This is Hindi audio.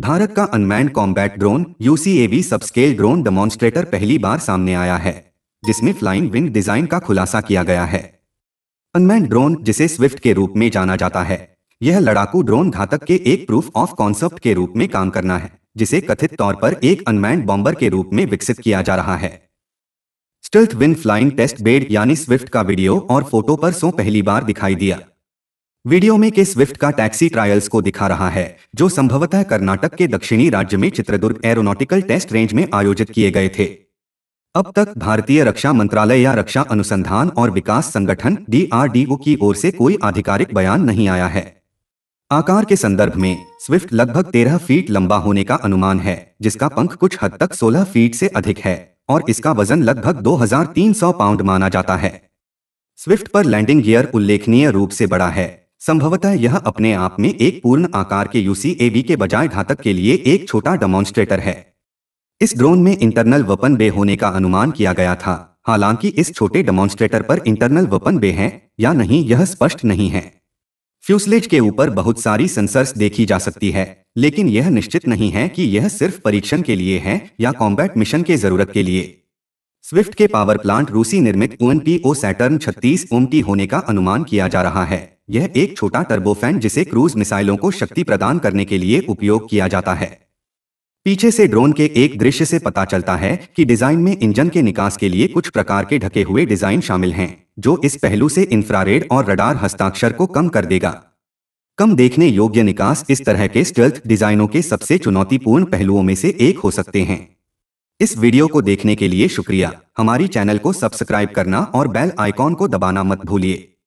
भारत का unmanned combat drone UCAV subscale drone demonstrator पहली बार सामने आया है जिसमें फ्लाइंग विंग डिजाइन का खुलासा किया गया है अनमैन ड्रोन जिसे स्विफ्ट के रूप में जाना जाता है यह लड़ाकू ड्रोन घातक के एक प्रूफ ऑफ कॉन्सेप्ट के रूप में काम करना है जिसे कथित तौर पर एक अनमैन बॉम्बर के रूप में विकसित किया जा रहा है stealth wing flying test bed यानी स्विफ्ट का वीडियो और फोटो पर सो पहली बार दिखाई दिया वीडियो में के स्विफ्ट का टैक्सी ट्रायल्स को दिखा रहा है जो संभवतः कर्नाटक के दक्षिणी राज्य में चित्रदुर्ग एरोनॉटिकल टेस्ट रेंज में आयोजित किए गए थे अब तक भारतीय रक्षा मंत्रालय या रक्षा अनुसंधान और विकास संगठन डीआरडीओ की ओर से कोई आधिकारिक बयान नहीं आया है आकार के संदर्भ में स्विफ्ट लगभग तेरह फीट लंबा होने का अनुमान है जिसका पंख कुछ हद तक सोलह फीट से अधिक है और इसका वजन लगभग 2300 पाउंड माना जाता है स्विफ्ट पर लैंडिंग गियर उल्लेखनीय रूप से बड़ा है संभवतः यह अपने आप में एक पूर्ण आकार के यूसीएवी के बजाय घातक के लिए एक छोटा डेमोन्स्ट्रेटर है इस ड्रोन में इंटरनल वपन बे होने का अनुमान किया गया था हालांकि इस छोटे डेमोन्स्ट्रेटर पर इंटरनल वपन बे है या नहीं यह स्पष्ट नहीं है फ्यूसलेज के ऊपर बहुत सारी सेंसर्स देखी जा सकती है लेकिन यह निश्चित नहीं है कि यह सिर्फ परीक्षण के लिए है या कॉम्बैट मिशन के जरूरत के लिए स्विफ्ट के पावर प्लांट रूसी निर्मित ओ सैटर्न छत्तीस ओमटी होने का अनुमान किया जा रहा है यह एक छोटा टर्बोफैन जिसे क्रूज मिसाइलों को शक्ति प्रदान करने के लिए उपयोग किया जाता है पीछे से ड्रोन के एक दृश्य से पता चलता है कि डिजाइन में इंजन के निकास के लिए कुछ प्रकार के ढके हुए डिजाइन शामिल हैं जो इस पहलू से इंफ्रारेड और रडार हस्ताक्षर को कम कर देगा कम देखने योग्य निकास इस तरह के स्टेल्थ डिजाइनों के सबसे चुनौतीपूर्ण पहलुओं में से एक हो सकते हैं इस वीडियो को देखने के लिए शुक्रिया हमारी चैनल को सब्सक्राइब करना और बेल आइकॉन को दबाना मत भूलिए